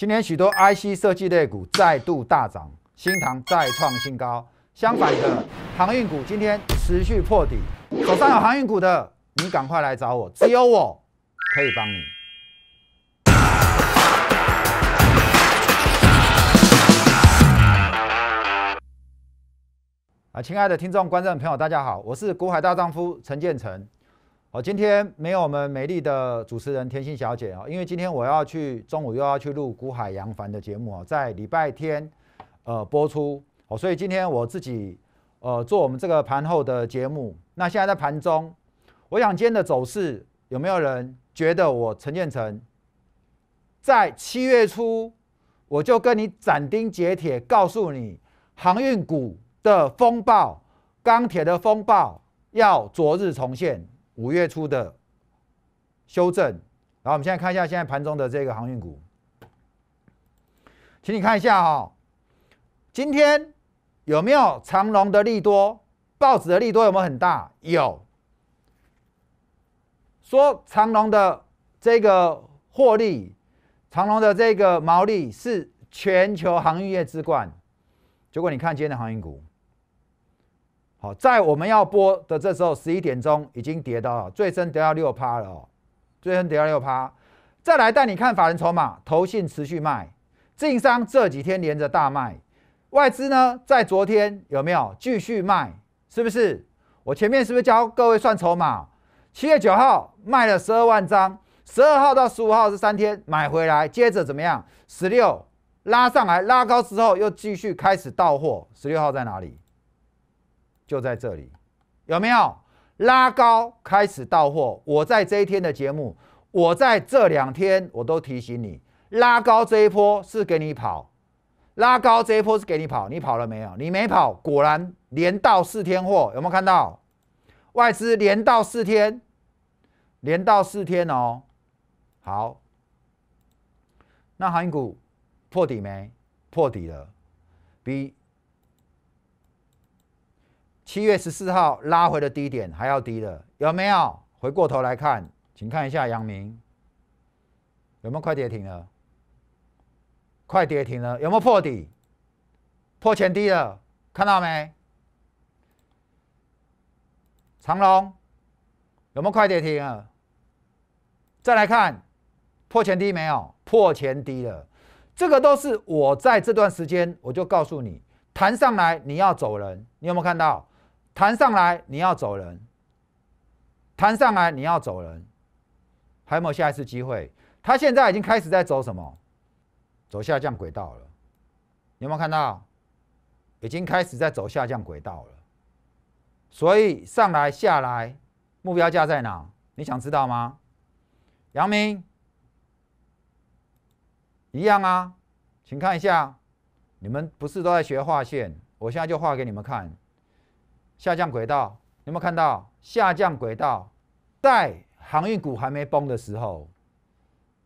今天许多 IC 设计类股再度大涨，新塘再创新高。相反的，航运股今天持续破底。手上有航运股的，你赶快来找我，只有我可以帮你。啊，亲爱的听众观众朋友，大家好，我是股海大丈夫陈建成。好，今天没有我们美丽的主持人天心小姐啊，因为今天我要去中午又要去录古海洋帆的节目啊，在礼拜天呃播出哦，所以今天我自己呃做我们这个盘后的节目。那现在在盘中，我想今天的走势有没有人觉得我陈建成在七月初我就跟你斩钉截铁告诉你，航运股的风暴、钢铁的风暴要昨日重现。五月初的修正，然后我们现在看一下现在盘中的这个航运股，请你看一下哈，今天有没有长隆的利多？报纸的利多有没有很大？有，说长隆的这个获利，长隆的这个毛利是全球航运业之冠。结果你看今天的航运股。好，在我们要播的这时候，十一点钟已经跌到了最深跌到六趴了，最深跌到六趴。再来带你看法人筹码，投信持续卖，净商这几天连着大卖，外资呢在昨天有没有继续卖？是不是？我前面是不是教各位算筹码？七月九号卖了十二万张，十二号到十五号是三天买回来，接着怎么样？十六拉上来，拉高之后又继续开始到货。十六号在哪里？就在这里，有没有拉高开始到货？我在这一天的节目，我在这两天我都提醒你，拉高这一波是给你跑，拉高这一波是给你跑，你跑了没有？你没跑，果然连到四天货，有没有看到外资连到四天，连到四天哦？好，那韩股破底没？破底了，比。七月十四号拉回的低点还要低了，有没有？回过头来看，请看一下阳明，有没有快跌停了？快跌停了，有没有破底？破前低了，看到没？长隆有没有快跌停了？再来看破前低没有？破前低了，这个都是我在这段时间，我就告诉你，弹上来你要走人，你有没有看到？弹上来你要走人，弹上来你要走人，还有没有下一次机会。他现在已经开始在走什么？走下降轨道了。你有没有看到？已经开始在走下降轨道了。所以上来下来，目标价在哪？你想知道吗？杨明，一样啊，请看一下。你们不是都在学画线？我现在就画给你们看。下降轨道有没有看到下降轨道？在航运股还没崩的时候，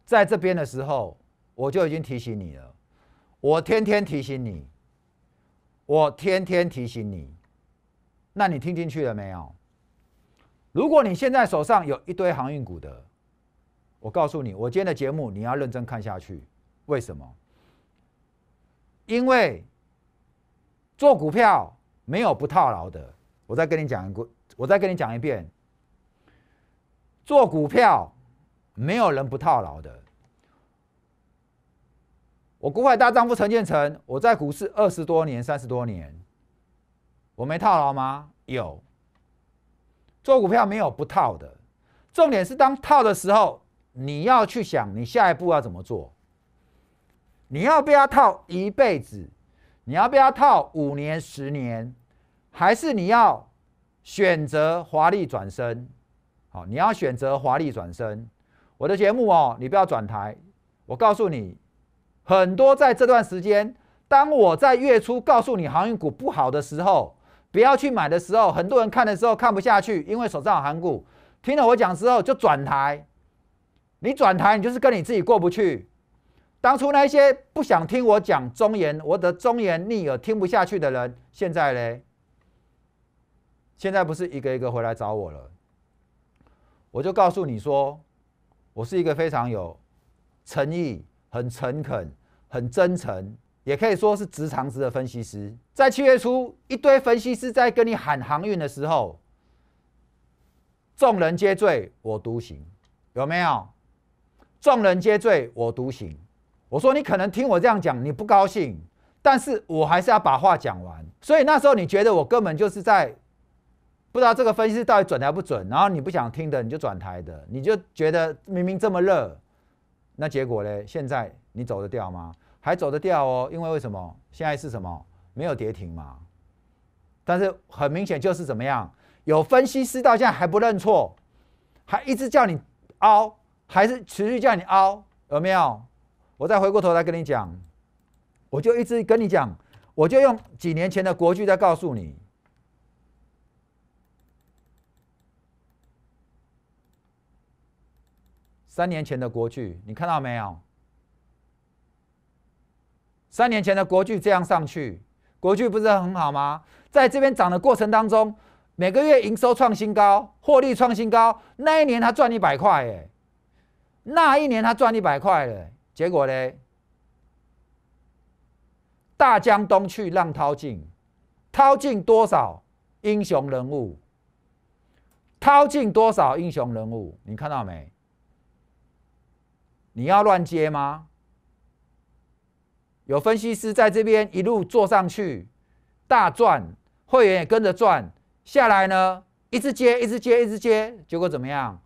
在这边的时候，我就已经提醒你了。我天天提醒你，我天天提醒你，那你听进去了没有？如果你现在手上有一堆航运股的，我告诉你，我今天的节目你要认真看下去。为什么？因为做股票没有不套牢的。我再跟你讲一个，我再跟你讲一遍，做股票没有人不套牢的。我股海大丈夫陈建成，我在股市二十多年、三十多年，我没套牢吗？有。做股票没有不套的，重点是当套的时候，你要去想你下一步要怎么做。你要不要套一辈子？你要不要套五年、十年？还是你要选择华丽转身？好，你要选择华丽转身。我的节目哦，你不要转台。我告诉你，很多在这段时间，当我在月初告诉你航运股不好的时候，不要去买的时候，很多人看的时候看不下去，因为手上有航股。听了我讲之后就转台，你转台，你就是跟你自己过不去。当初那些不想听我讲忠言，我的忠言逆耳，听不下去的人，现在嘞？现在不是一个一个回来找我了，我就告诉你说，我是一个非常有诚意、很诚恳、很真诚，也可以说是直肠子的分析师。在七月初，一堆分析师在跟你喊航运的时候，众人皆醉我独醒，有没有？众人皆醉我独醒。我说你可能听我这样讲你不高兴，但是我还是要把话讲完。所以那时候你觉得我根本就是在。不知道这个分析师到底准还不准，然后你不想听的你就转台的，你就觉得明明这么热，那结果呢？现在你走得掉吗？还走得掉哦，因为为什么？现在是什么？没有跌停嘛。但是很明显就是怎么样，有分析师到现在还不认错，还一直叫你凹，还是持续叫你凹，有没有？我再回过头来跟你讲，我就一直跟你讲，我就用几年前的国剧在告诉你。三年前的国剧，你看到没有？三年前的国剧这样上去，国剧不是很好吗？在这边涨的过程当中，每个月营收创新高，获利创新高。那一年他赚一百块，哎，那一年他赚一百块了。结果呢？大江东去浪淘尽，淘尽多少英雄人物？淘尽多少英雄人物？你看到没？你要乱接吗？有分析师在这边一路做上去，大赚，会员也跟着赚。下来呢，一直接，一直接，一直接，结果怎么样？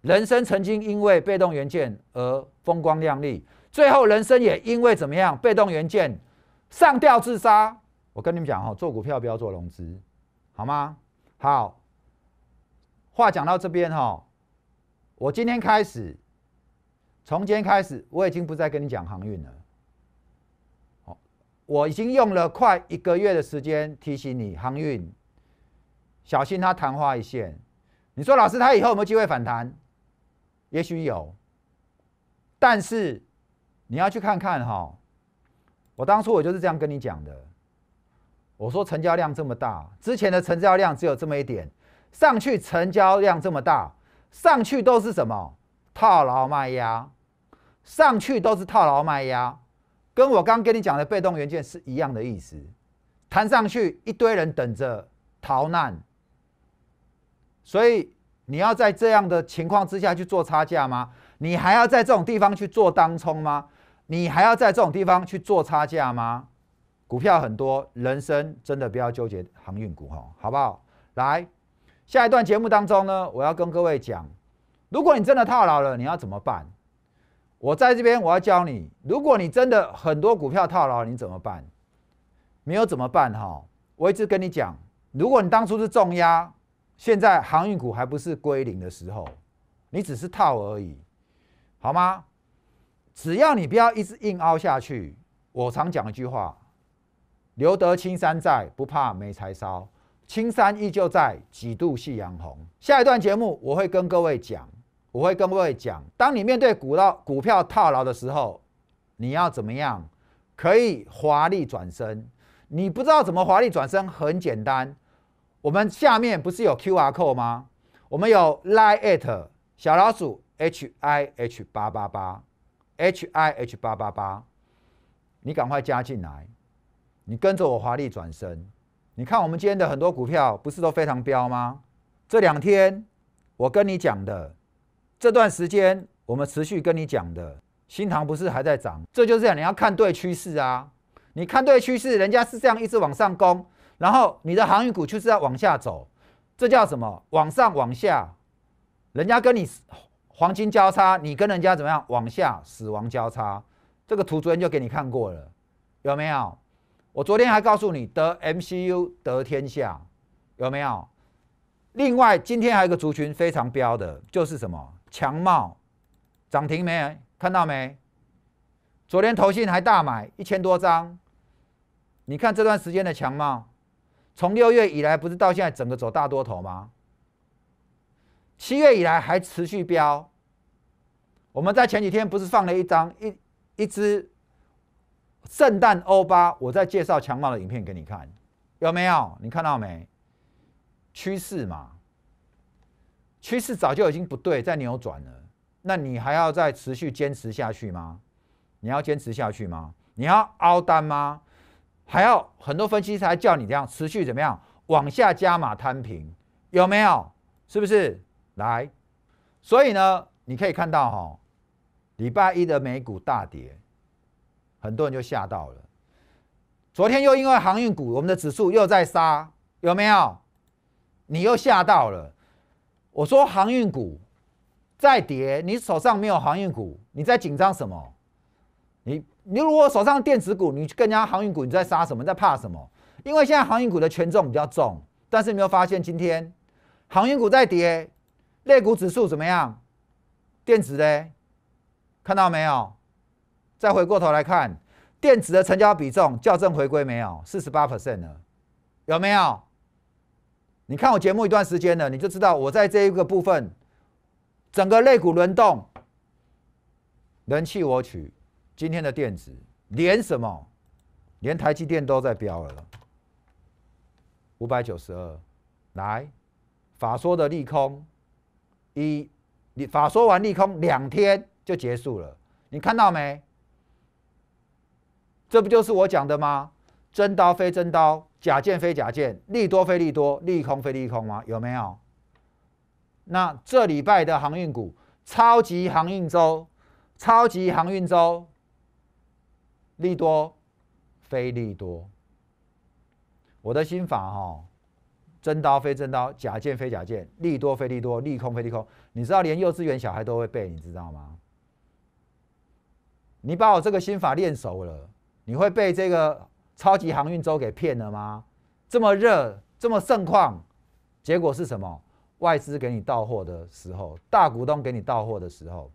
人生曾经因为被动元件而风光亮丽，最后人生也因为怎么样，被动元件上吊自杀。我跟你们讲哦，做股票不要做融资，好吗？好，话讲到这边哦，我今天开始。从今天开始，我已经不再跟你讲航运了。好，我已经用了快一个月的时间提醒你航运，小心它昙花一现。你说老师，它以后有没有机会反弹？也许有，但是你要去看看哈。我当初我就是这样跟你讲的。我说成交量这么大，之前的成交量只有这么一点，上去成交量这么大，上去都是什么套牢卖压。上去都是套牢卖压，跟我刚跟你讲的被动元件是一样的意思。弹上去一堆人等着逃难，所以你要在这样的情况之下去做差价吗？你还要在这种地方去做当冲吗？你还要在这种地方去做差价吗？股票很多，人生真的不要纠结航运股哈，好不好？来，下一段节目当中呢，我要跟各位讲，如果你真的套牢了，你要怎么办？我在这边，我要教你。如果你真的很多股票套牢，你怎么办？没有怎么办？哈，我一直跟你讲，如果你当初是重压，现在航运股还不是归零的时候，你只是套而已，好吗？只要你不要一直硬凹下去。我常讲一句话：留得青山在，不怕没柴烧。青山依旧在，几度夕阳红。下一段节目我会跟各位讲。我会跟各位讲，当你面对股到股票套牢的时候，你要怎么样可以华丽转身？你不知道怎么华丽转身？很简单，我们下面不是有 QR code 吗？我们有 Line at 小老鼠 H I H 八八八 H I H 八八八，你赶快加进来，你跟着我华丽转身。你看我们今天的很多股票不是都非常飙吗？这两天我跟你讲的。这段时间我们持续跟你讲的，新塘不是还在涨？这就是讲你要看对趋势啊！你看对趋势，人家是这样一直往上攻，然后你的航运股就是要往下走，这叫什么？往上往下，人家跟你黄金交叉，你跟人家怎么样？往下死亡交叉，这个图昨天就给你看过了，有没有？我昨天还告诉你得 MCU 得天下，有没有？另外今天还有一个族群非常标的，就是什么？强茂涨停没有？看到没？昨天投信还大买一千多张。你看这段时间的强茂，从六月以来不是到现在整个走大多头吗？七月以来还持续飙。我们在前几天不是放了一张一一只圣诞欧巴，我在介绍强茂的影片给你看，有没有？你看到没？趋势嘛。趋势早就已经不对，在扭转了，那你还要再持续坚持下去吗？你要坚持下去吗？你要凹单吗？还要很多分析师还叫你这样持续怎么样往下加码摊平，有没有？是不是？来，所以呢，你可以看到哈，礼拜一的美股大跌，很多人就吓到了。昨天又因为航运股，我们的指数又在杀，有没有？你又吓到了。我说航运股在跌，你手上没有航运股，你在紧张什么？你你如果手上电子股，你更加航运股，你在杀什么？在怕什么？因为现在航运股的权重比较重，但是你没有发现今天航运股在跌，类股指数怎么样？电子的看到没有？再回过头来看电子的成交比重，校正回归没有？四十八 percent 呢？有没有？你看我节目一段时间了，你就知道我在这一个部分，整个肋骨轮动，人气我取。今天的电子连什么？连台积电都在飙了，五百九十二。来，法说的利空，一，你法说完利空两天就结束了。你看到没？这不就是我讲的吗？真刀非真刀，假剑非假剑，利多非利多，利空非利空吗？有没有？那这礼拜的航运股，超级航运周，超级航运周，利多非利多。我的心法哈，真刀非真刀，假剑非假剑，利多非利多，利空非利空。你知道连幼稚园小孩都会背，你知道吗？你把我这个心法练熟了，你会背这个。超级航运周给骗了吗？这么热，这么盛况，结果是什么？外资给你到货的时候，大股东给你到货的时候，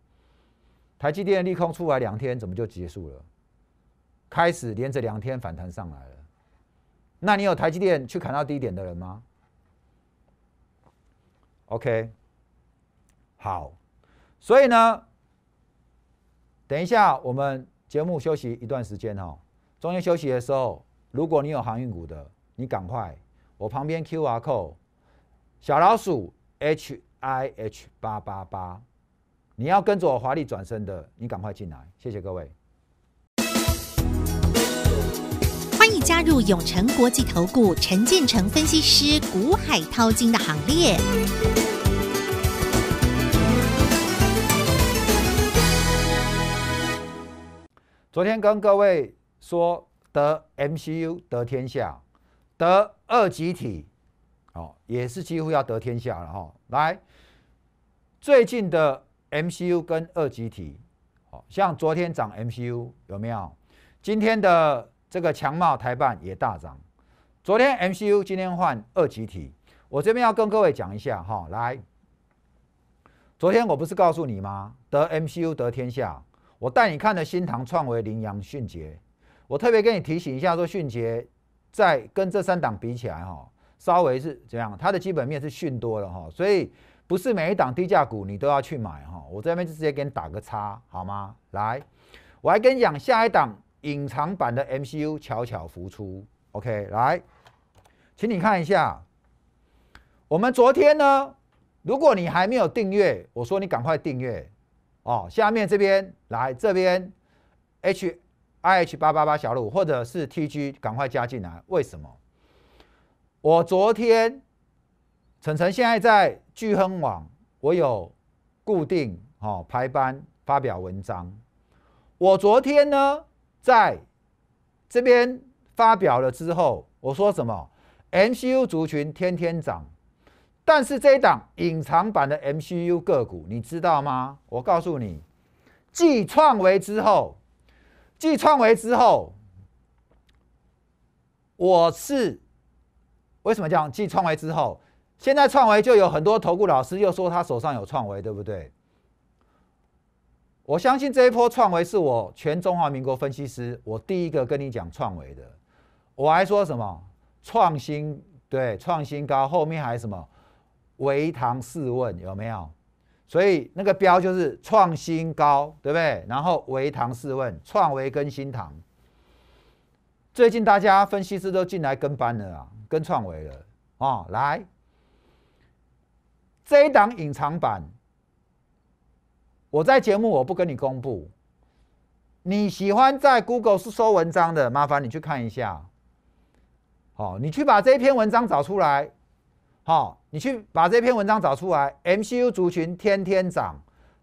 台积电利空出来两天，怎么就结束了？开始连着两天反弹上来了。那你有台积电去砍到低点的人吗？OK，好，所以呢，等一下我们节目休息一段时间哈。中间休息的时候，如果你有航运股的，你赶快，我旁边 Q R 扣小老鼠 H I H 八八八，你要跟着我华丽转身的，你赶快进来，谢谢各位。欢迎加入永成国际投顾陈建成分析师古海涛金的行列。昨天跟各位。说得 MCU 得天下，得二级体，哦，也是几乎要得天下了哈。来，最近的 MCU 跟二级体，哦，像昨天涨 MCU 有没有？今天的这个强茂台办也大涨。昨天 MCU，今天换二级体。我这边要跟各位讲一下哈。来，昨天我不是告诉你吗？得 MCU 得天下，我带你看的新唐、创维、羚羊、迅捷。我特别跟你提醒一下，说迅捷在跟这三档比起来，哈，稍微是怎样？它的基本面是逊多了，哈，所以不是每一档低价股你都要去买，哈。我这边就直接给你打个叉，好吗？来，我还跟你讲，下一档隐藏版的 MCU 巧巧浮出，OK，来，请你看一下。我们昨天呢，如果你还没有订阅，我说你赶快订阅，哦，下面这边来这边 H。ih 八八八小鲁或者是 tg 赶快加进来，为什么？我昨天晨晨现在在聚亨网，我有固定哦排班发表文章。我昨天呢，在这边发表了之后，我说什么？MCU 族群天天涨，但是这一档隐藏版的 MCU 个股，你知道吗？我告诉你，继创维之后。继创维之后，我是为什么讲继创维之后？现在创维就有很多投顾老师又说他手上有创维，对不对？我相信这一波创维是我全中华民国分析师，我第一个跟你讲创维的。我还说什么创新？对，创新高后面还什么？维唐试问有没有？所以那个标就是创新高，对不对？然后维唐试问创维跟新唐，最近大家分析师都进来跟班了啊，跟创维了哦。来，这一档隐藏版，我在节目我不跟你公布，你喜欢在 Google 是搜文章的，麻烦你去看一下，好，你去把这一篇文章找出来，好。你去把这篇文章找出来，MCU 族群天天涨，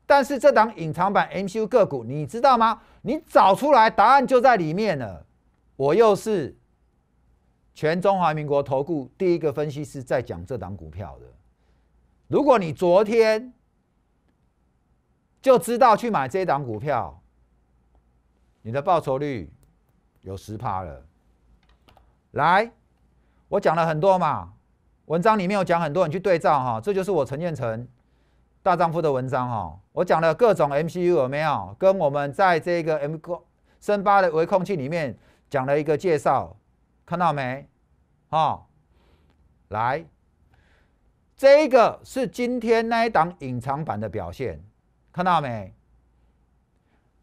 但是这档隐藏版 MCU 个股，你知道吗？你找出来，答案就在里面了。我又是全中华民国投顾第一个分析师在讲这档股票的。如果你昨天就知道去买这档股票，你的报酬率有十趴了。来，我讲了很多嘛。文章里面有讲很多人去对照哈，这就是我陈建成大丈夫的文章哈。我讲了各种 MCU 有没有？跟我们在这个 M 科深八的微控器里面讲了一个介绍，看到没？啊，来，这个是今天那一档隐藏版的表现，看到没？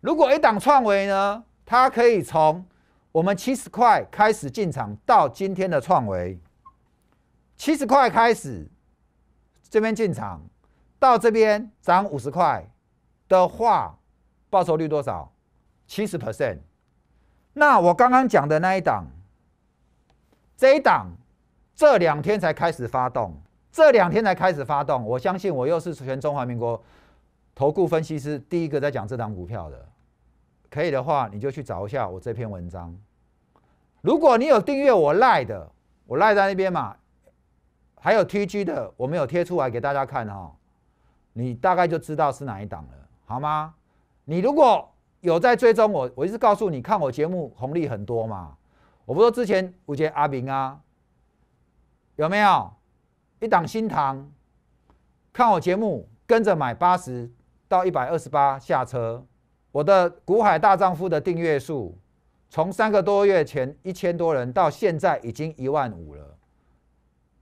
如果一档创维呢，它可以从我们七十块开始进场到今天的创维。七十块开始，这边进场，到这边涨五十块的话，报酬率多少？七十 percent。那我刚刚讲的那一档，这一档这两天才开始发动，这两天才开始发动。我相信我又是全中华民国投顾分析师第一个在讲这档股票的。可以的话，你就去找一下我这篇文章。如果你有订阅我赖的，我赖在那边嘛。还有 TG 的，我没有贴出来给大家看哈，你大概就知道是哪一档了，好吗？你如果有在追踪我，我一直告诉你看我节目红利很多嘛，我不是说之前觉得阿明啊，有没有一档新塘？看我节目跟着买八十到一百二十八下车，我的股海大丈夫的订阅数从三个多月前一千多人到现在已经一万五了。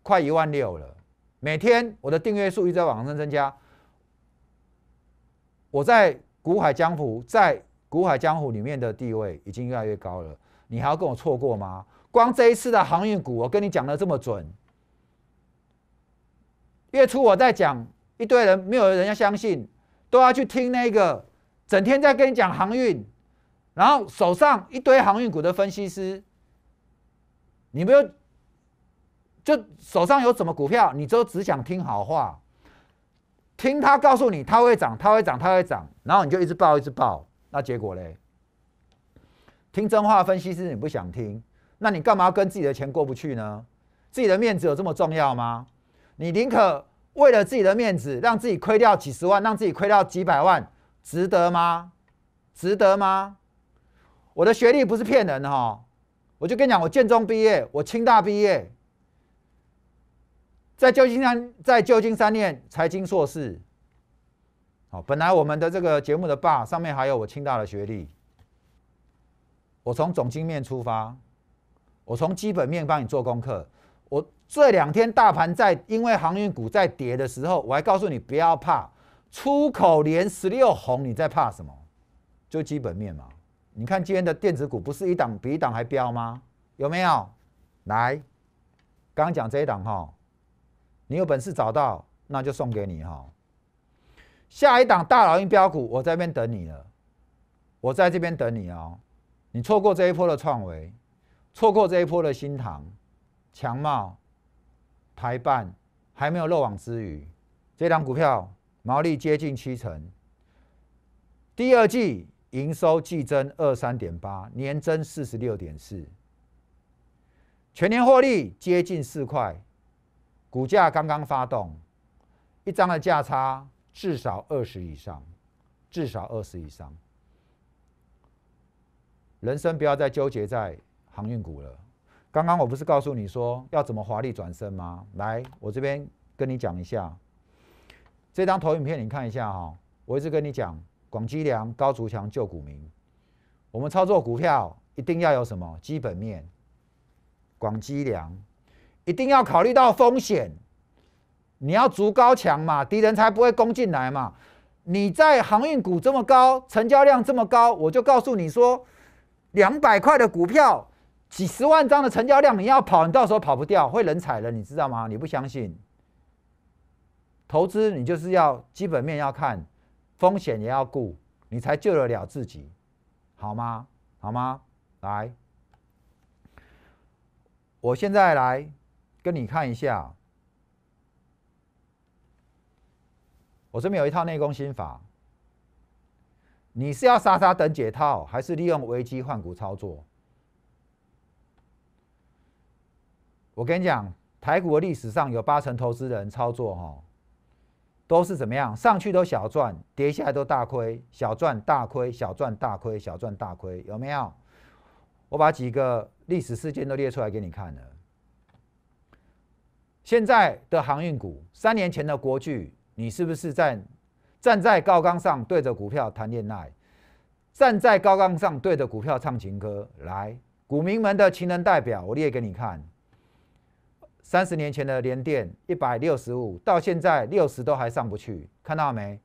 快一万六了，每天我的订阅数一直在往上增加。我在古海江湖，在古海江湖里面的地位已经越来越高了。你还要跟我错过吗？光这一次的航运股，我跟你讲的这么准。月初我在讲一堆人，没有人要相信，都要去听那个整天在跟你讲航运，然后手上一堆航运股的分析师，你没有就手上有什么股票，你就只想听好话，听他告诉你它会涨，它会涨，它会涨，然后你就一直抱，一直抱。那结果嘞？听真话、分析，师你不想听。那你干嘛跟自己的钱过不去呢？自己的面子有这么重要吗？你宁可为了自己的面子，让自己亏掉几十万，让自己亏掉几百万，值得吗？值得吗？我的学历不是骗人哈，我就跟你讲，我建中毕业，我清大毕业。在旧金山，在旧金山念财经硕士。好，本来我们的这个节目的爸上面还有我清大的学历。我从总经面出发，我从基本面帮你做功课。我这两天大盘在因为航运股在跌的时候，我还告诉你不要怕，出口连十六红，你在怕什么？就基本面嘛。你看今天的电子股不是一档比一档还飙吗？有没有？来，刚刚讲这一档哈。你有本事找到，那就送给你哈。下一档大老鹰标股，我这边等你了，我在这边等你哦。你错过这一波的创维，错过这一波的新塘、强茂、台办，还没有漏网之鱼。这档股票毛利接近七成，第二季营收季增二三点八，年增四十六点四，全年获利接近四块。股价刚刚发动，一张的价差至少二十以上，至少二十以上。人生不要再纠结在航运股了。刚刚我不是告诉你说要怎么华丽转身吗？来，我这边跟你讲一下。这张投影片你看一下哈。我一直跟你讲，广积粮，高筑强、救股民。我们操作股票一定要有什么基本面，广积粮。一定要考虑到风险，你要筑高墙嘛，敌人才不会攻进来嘛。你在航运股这么高，成交量这么高，我就告诉你说，两百块的股票，几十万张的成交量，你要跑，你到时候跑不掉，会人踩了，你知道吗？你不相信，投资你就是要基本面要看，风险也要顾，你才救得了自己，好吗？好吗？来，我现在来。跟你看一下，我这边有一套内功心法。你是要杀杀等解套，还是利用危机换股操作？我跟你讲，台股的历史上有八成投资人操作，哈，都是怎么样？上去都小赚，跌下来都大亏，小赚大亏，小赚大亏，小赚大亏，有没有？我把几个历史事件都列出来给你看了。现在的航运股，三年前的国巨，你是不是站站在高岗上对着股票谈恋爱？站在高岗上对着股票唱情歌？来，股民们的情人代表，我列给你看。三十年前的联电，一百六十五，到现在六十都还上不去，看到没？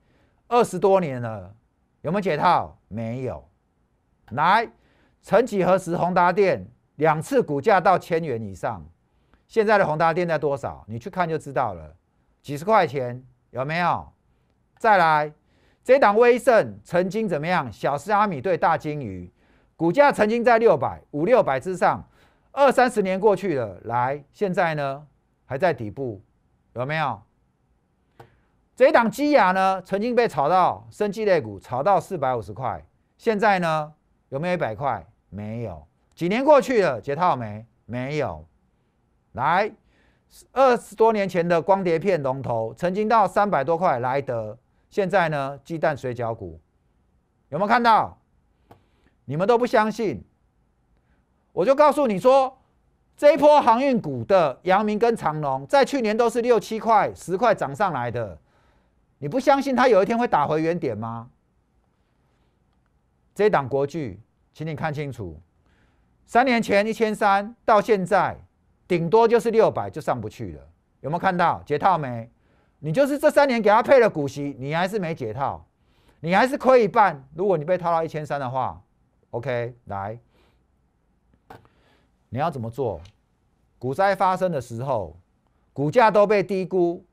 二十多年了，有没有解套？没有。来，曾几何时，宏达电两次股价到千元以上。现在的宏达电在多少？你去看就知道了，几十块钱有没有？再来，这档威盛曾经怎么样？小斯阿米对大金鱼，股价曾经在六百、五六百之上，二三十年过去了，来，现在呢还在底部，有没有？这档基雅呢，曾经被炒到升级类股，炒到四百五十块，现在呢有没有一百块？没有，几年过去了，解套没？没有。来，二十多年前的光碟片龙头，曾经到三百多块来得，现在呢鸡蛋水饺股有没有看到？你们都不相信，我就告诉你说，这一波航运股的阳明跟长荣，在去年都是六七块、十块涨上来的，你不相信它有一天会打回原点吗？这一档国剧，请你看清楚，三年前一千三到现在。顶多就是六百就上不去了，有没有看到解套没？你就是这三年给他配了股息，你还是没解套，你还是亏一半。如果你被套到一千三的话，OK，来，你要怎么做？股灾发生的时候，股价都被低估，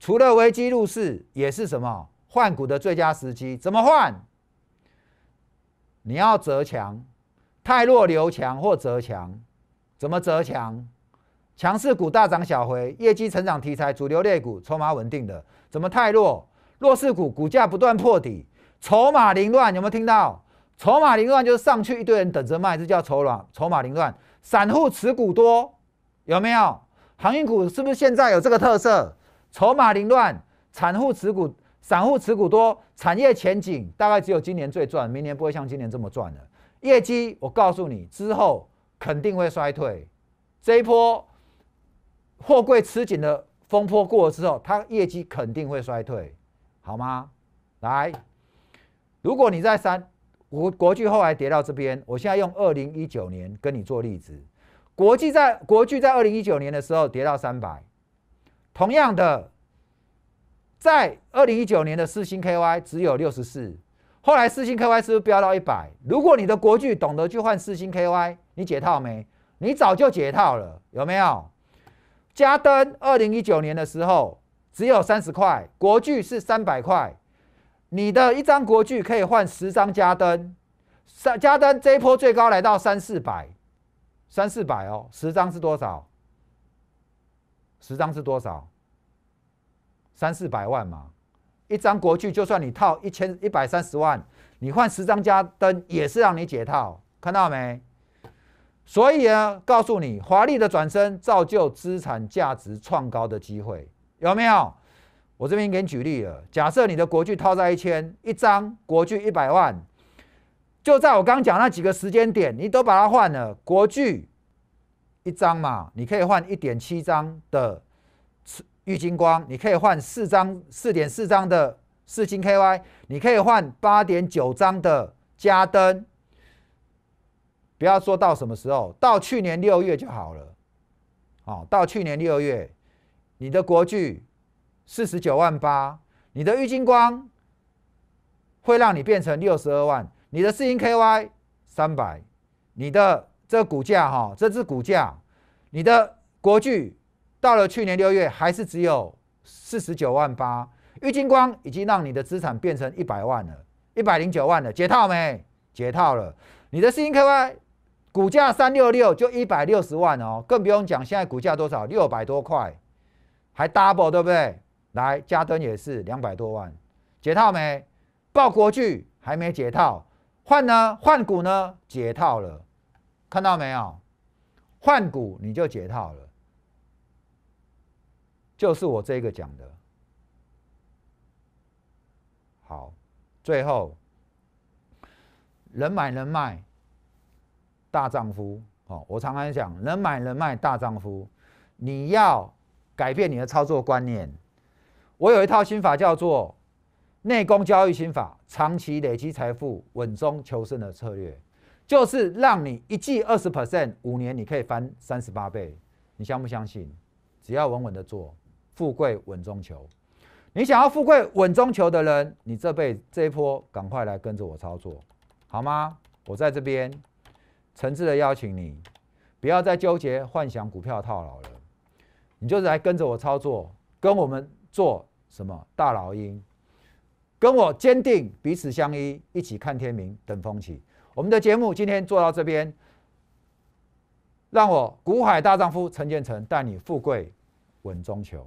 除了危机入市，也是什么换股的最佳时机？怎么换？你要折强，太弱留强或折强。怎么折强？强势股大涨小回，业绩成长题材、主流类股筹码稳定的，怎么太弱？弱势股股价不断破底，筹码凌乱，有没有听到？筹码凌乱就是上去一堆人等着卖，这叫筹码筹码凌乱。散户持股多，有没有？航运股是不是现在有这个特色？筹码凌乱，散户持股，散户持股多，产业前景大概只有今年最赚，明年不会像今年这么赚了。业绩，我告诉你之后。肯定会衰退，这一波货柜吃紧的风波过了之后，它业绩肯定会衰退，好吗？来，如果你在三国国际后来跌到这边，我现在用二零一九年跟你做例子，国际在国际在二零一九年的时候跌到三百，同样的，在二零一九年的四星 K Y 只有六十四。后来四星 KY 是不是飙到一百？如果你的国巨懂得去换四星 KY，你解套没？你早就解套了，有没有？嘉登二零一九年的时候只有三十块，国巨是三百块，你的一张国巨可以换十张嘉登，三嘉登这一波最高来到三四百，三四百哦，十张是多少？十张是多少？三四百万嘛。一张国剧就算你套一千一百三十万，你换十张加灯也是让你解套，看到没？所以啊，告诉你华丽的转身造就资产价值创高的机会，有没有？我这边给你举例了，假设你的国剧套在一千一张国剧一百万，就在我刚讲那几个时间点，你都把它换了国剧一张嘛，你可以换一点七张的。玉金光，你可以换四张四点四张的四金 KY，你可以换八点九张的加登。不要说到什么时候，到去年六月就好了。哦，到去年六月，你的国剧四十九万八，你的玉金光会让你变成六十二万，你的四金 KY 三百，你的这股价哈，这只股价，你的国剧。到了去年六月，还是只有四十九万八，郁金光已经让你的资产变成一百万了，一百零九万了，解套没？解套了。你的新科 Y 股价三六六就一百六十万哦，更不用讲现在股价多少，六百多块，还 double 对不对？来加登也是两百多万，解套没？报国剧还没解套，换呢？换股呢？解套了，看到没有？换股你就解套了。就是我这个讲的，好，最后，人买人卖，大丈夫哦！我常常讲，人买人卖大丈夫，你要改变你的操作观念。我有一套心法，叫做内功交易心法，长期累积财富、稳中求胜的策略，就是让你一季二十 percent，五年你可以翻三十八倍，你相不相信？只要稳稳的做。富贵稳中求，你想要富贵稳中求的人，你这辈这一波赶快来跟着我操作，好吗？我在这边诚挚的邀请你，不要再纠结幻想股票套牢了，你就来跟着我操作，跟我们做什么大老鹰，跟我坚定彼此相依，一起看天明等风起。我们的节目今天做到这边，让我股海大丈夫陈建成带你富贵稳中求。